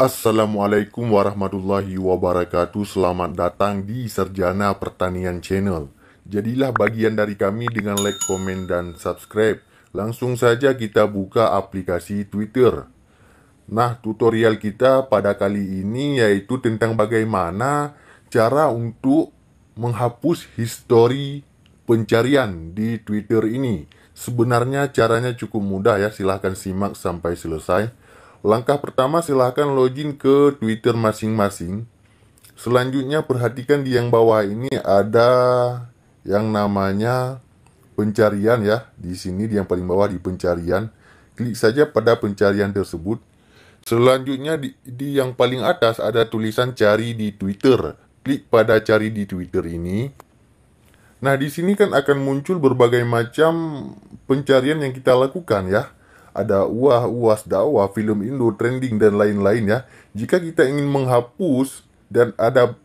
Assalamualaikum warahmatullahi wabarakatuh Selamat datang di Sarjana Pertanian Channel Jadilah bagian dari kami dengan like, komen, dan subscribe Langsung saja kita buka aplikasi Twitter Nah tutorial kita pada kali ini yaitu tentang bagaimana cara untuk menghapus histori pencarian di Twitter ini Sebenarnya caranya cukup mudah ya silahkan simak sampai selesai Langkah pertama silahkan login ke Twitter masing-masing. Selanjutnya perhatikan di yang bawah ini ada yang namanya pencarian ya. Di sini di yang paling bawah di pencarian. Klik saja pada pencarian tersebut. Selanjutnya di, di yang paling atas ada tulisan cari di Twitter. Klik pada cari di Twitter ini. Nah, di sini kan akan muncul berbagai macam pencarian yang kita lakukan ya ada uah uas dakwah film Indo trending dan lain-lain ya jika kita ingin menghapus dan ada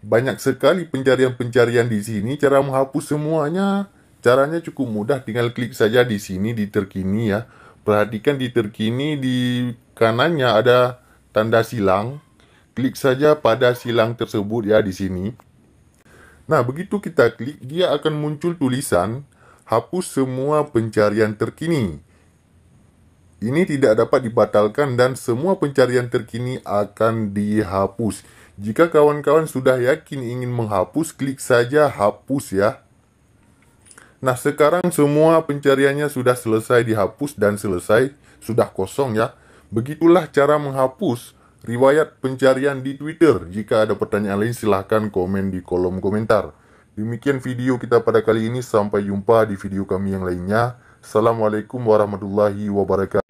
banyak sekali pencarian-pencarian di sini cara menghapus semuanya caranya cukup mudah tinggal klik saja di sini di terkini ya perhatikan di terkini di kanannya ada tanda silang klik saja pada silang tersebut ya di sini nah begitu kita klik dia akan muncul tulisan hapus semua pencarian terkini ini tidak dapat dibatalkan dan semua pencarian terkini akan dihapus. Jika kawan-kawan sudah yakin ingin menghapus, klik saja hapus ya. Nah, sekarang semua pencariannya sudah selesai dihapus dan selesai, sudah kosong ya. Begitulah cara menghapus riwayat pencarian di Twitter. Jika ada pertanyaan lain, silahkan komen di kolom komentar. Demikian video kita pada kali ini. Sampai jumpa di video kami yang lainnya. Assalamualaikum warahmatullahi wabarakatuh.